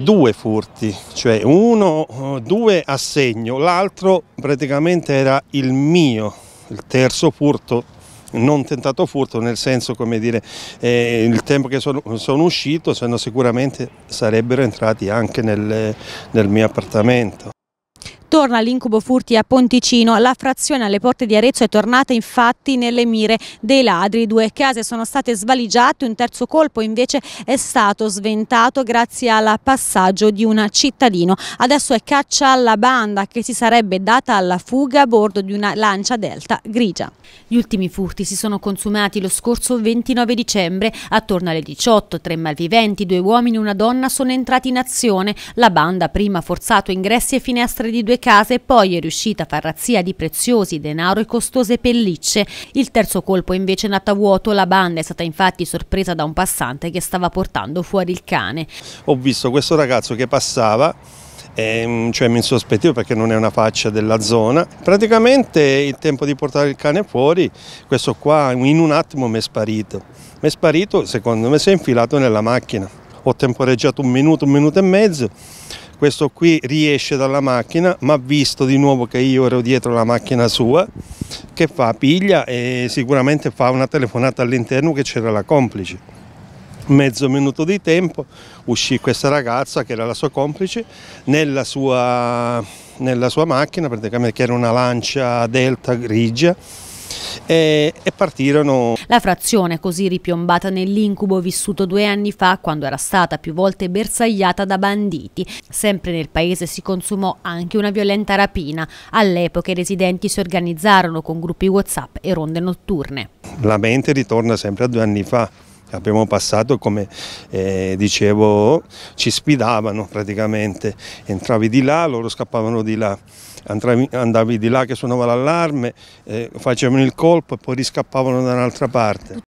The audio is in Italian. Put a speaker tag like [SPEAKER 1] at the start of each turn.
[SPEAKER 1] due furti, cioè uno, eh, due a segno, l'altro praticamente era il mio, il terzo furto non tentato furto, nel senso come dire, eh, il tempo che sono, sono uscito, se no sicuramente sarebbero entrati anche nel, nel mio appartamento.
[SPEAKER 2] Torna l'incubo furti a Ponticino, la frazione alle porte di Arezzo è tornata infatti nelle mire dei ladri. Due case sono state svaligiate, un terzo colpo invece è stato sventato grazie al passaggio di un cittadino. Adesso è caccia alla banda che si sarebbe data alla fuga a bordo di una lancia delta grigia. Gli ultimi furti si sono consumati lo scorso 29 dicembre. Attorno alle 18, tre malviventi, due uomini e una donna sono entrati in azione. La banda prima ha forzato ingressi e finestre di due case e poi è riuscita a far razzia di preziosi denaro e costose pellicce. Il terzo colpo invece è nato a vuoto, la banda è stata infatti sorpresa da un passante che stava portando fuori il cane.
[SPEAKER 1] Ho visto questo ragazzo che passava e, ehm, cioè mi insospettivo perché non è una faccia della zona. Praticamente il tempo di portare il cane fuori, questo qua in un attimo mi è sparito. Mi è sparito, secondo me si è infilato nella macchina. Ho temporeggiato un minuto, un minuto e mezzo, questo qui riesce dalla macchina ma ha visto di nuovo che io ero dietro la macchina sua che fa piglia e sicuramente fa una telefonata all'interno che c'era la complice mezzo minuto di tempo uscì questa ragazza che era la sua complice nella sua, nella sua macchina praticamente che era una lancia delta grigia e, e partirono.
[SPEAKER 2] La frazione, così ripiombata nell'incubo vissuto due anni fa, quando era stata più volte bersagliata da banditi. Sempre nel paese si consumò anche una violenta rapina. All'epoca i residenti si organizzarono con gruppi WhatsApp e ronde notturne.
[SPEAKER 1] La mente ritorna sempre a due anni fa abbiamo passato come eh, dicevo ci sfidavano praticamente, entravi di là, loro scappavano di là, Antravi, andavi di là che suonava l'allarme, eh, facevano il colpo e poi riscappavano da un'altra parte.